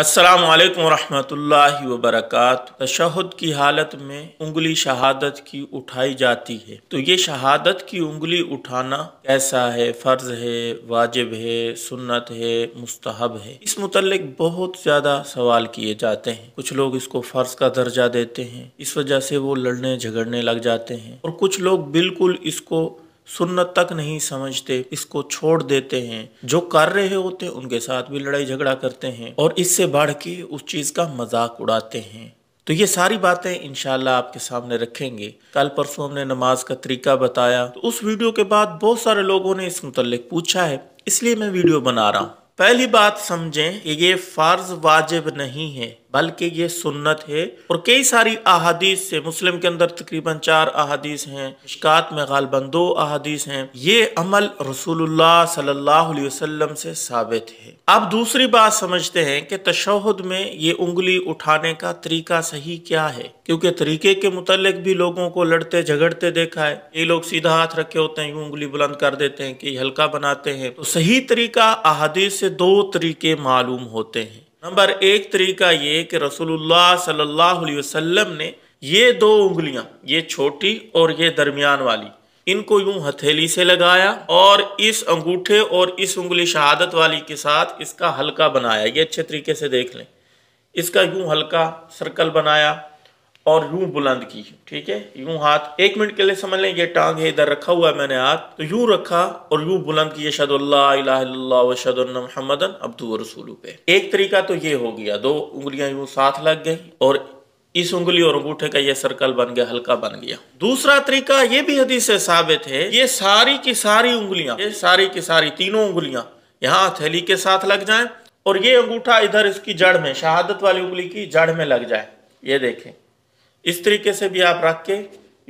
अस्सलाम वालेकुम रहमतुल्लाहि व बरकात तशहद की हालत में उंगली शहादत की उठाई जाती है तो ये शहादत की उंगली उठाना कैसा है फ़र्ज है वाजिब है सुन्नत है मुस्तहब है इस मुतलक बहुत ज़्यादा सवाल किए जाते हैं कुछ लोग इसको फ़र्ज का दर्जा देते हैं इस वजह से वो लड़ने झगड़ने लग जाते हैं और कुछ लोग बिल्कुल इसको सुन्नत तक नहीं समझते इसको छोड़ देते हैं जो कर रहे होते हैं उनके साथ भी लड़ाई झगड़ा करते हैं और इससे बढ़ के उस चीज़ का मजाक उड़ाते हैं तो ये सारी बातें इनशाला आपके सामने रखेंगे कल परसों हमने नमाज का तरीका बताया तो उस वीडियो के बाद बहुत सारे लोगों ने इस मुतलिक पूछा है इसलिए मैं वीडियो बना रहा हूँ पहली बात समझें कि ये फ़र्ज वाजिब नहीं है बल्कि ये सुन्नत है और कई सारी अहादीस से मुस्लिम के अंदर तकरीबन चार अहादीस हैं शिकात में गालबन दो अहादीस हैं ये अमल रसूलुल्लाह सल्लल्लाहु अलैहि वसल्लम से साबित है अब दूसरी बात समझते हैं कि तशहद में ये उंगली उठाने का तरीका सही क्या है क्योंकि तरीके के मुतालिक भी लोगों को लड़ते झगड़ते देखा है ये लोग सीधा हाथ रखे होते हैं यूं उंगली बुलंद कर देते हैं कि हल्का बनाते हैं तो सही तरीका अहादीस से दो तरीके मालूम होते हैं नंबर एक तरीका ये कि रसूलुल्लाह सल्लल्लाहु अलैहि वसल्लम ने ये दो उंगलियां ये छोटी और ये दरमियान वाली इनको यूं हथेली से लगाया और इस अंगूठे और इस उंगली शहादत वाली के साथ इसका हल्का बनाया ये अच्छे तरीके से देख लें इसका यूं हल्का सर्कल बनाया और यूं बुलंद की ठीक है यूं हाथ एक मिनट के लिए समझ लें ये टांग है इधर रखा हुआ है मैंने हाथ तो यूं रखा और यूं बुलंद की शद मोहम्मदन अब्दू रसूलू पे एक तरीका तो ये हो गया दो उंगलियां यूं साथ लग गई और इस उंगली और अंगूठे का ये सर्कल बन गया हल्का बन गया दूसरा तरीका ये भी हदीस से साबित है ये सारी की सारी उंगलियां ये सारी की सारी तीनों उंगलियां यहाँ हथेली के साथ लग जाए और ये अंगूठा इधर इसकी जड़ में शहादत वाली उंगली की जड़ में लग जाए ये देखें इस तरीके से भी आप रख के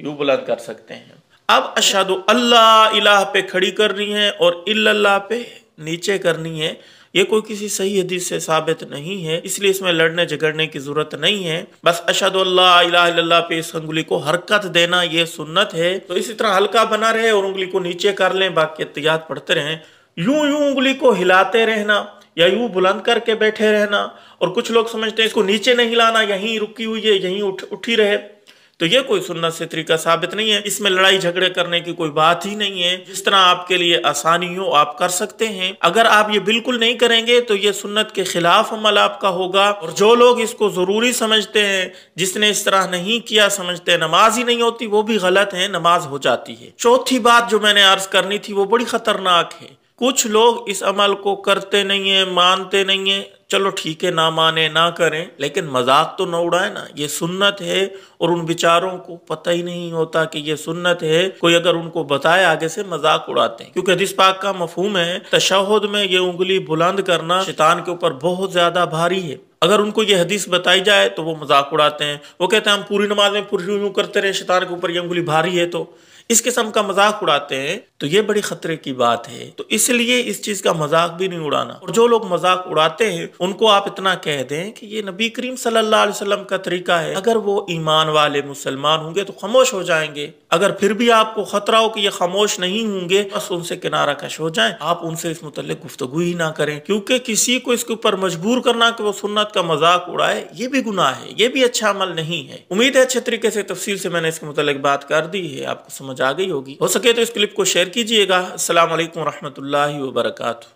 यू बुलंद कर सकते हैं अब अशद अल्लाह इलाह पे खड़ी करनी है और इल्लाह पे नीचे करनी है ये कोई किसी सही हदीस से साबित नहीं है इसलिए इसमें लड़ने झगड़ने की जरूरत नहीं है बस अशद अल्लाह पे इस उंगली को हरकत देना ये सुन्नत है तो इसी तरह हल्का बना रहे और उंगली को नीचे कर लें बाकी एहतियात पढ़ते रहें यूं यूं उंगली को हिलाते रहना या यूं बुलंद करके बैठे रहना और कुछ लोग समझते हैं इसको नीचे नहीं लाना यहीं रुकी हुई है यहीं उठ उठी रहे तो ये कोई सुन्नत से तरीका साबित नहीं है इसमें लड़ाई झगड़े करने की कोई बात ही नहीं है जिस तरह आपके लिए आसानी हो आप कर सकते हैं अगर आप ये बिल्कुल नहीं करेंगे तो ये सुन्नत के खिलाफ अमल आपका होगा और जो लोग इसको ज़रूरी समझते हैं जिसने इस तरह नहीं किया समझते नमाज ही नहीं होती वो भी गलत है नमाज हो जाती है चौथी बात जो मैंने अर्ज करनी थी वो बड़ी खतरनाक है कुछ लोग इस अमल को करते नहीं है मानते नहीं है चलो ठीक है ना माने ना करें लेकिन मजाक तो ना उड़ाए ना ये सुन्नत है और उन विचारों को पता ही नहीं होता कि ये सुन्नत है कोई अगर उनको बताए आगे से मजाक उड़ाते हैं क्योंकि हदीस पाक का मफहूम है तशहद में ये उंगली बुलंद करना शैतान के ऊपर बहुत ज्यादा भारी है अगर उनको ये हदीस बताई जाए तो वो मजाक उड़ाते हैं वो कहते हैं हम पूरी नमाज में पूरी यूं करते रहे शैतान के ऊपर ये उंगली भारी है तो इस किस्म का मजाक उड़ाते हैं तो ये बड़ी खतरे की बात है तो इसलिए इस चीज का मजाक भी नहीं उड़ाना और जो लोग मजाक उड़ाते हैं उनको आप इतना कह दें कि ये नबी करीम सल्लल्लाहु अलैहि वसल्लम का तरीका है अगर वो ईमान वाले मुसलमान होंगे तो खामोश हो जाएंगे अगर फिर भी आपको खतरा हो कि ये खामोश नहीं होंगे बस उनसे किनारा कश हो जाए आप उनसे इस मुतल गुफ्तगु ही ना करें क्योंकि किसी को इसके ऊपर मजबूर करना कि वो सुन्नत का मजाक उड़ाए ये भी गुनाह है ये भी अच्छा अमल नहीं है उम्मीद है अच्छे तरीके से तफसील से मैंने इसके मुतल बात कर दी है आपको समझ आ गई होगी हो सके तो इस क्लिप को शेयर कीजिएगा अल्लाम वरहमल वर्का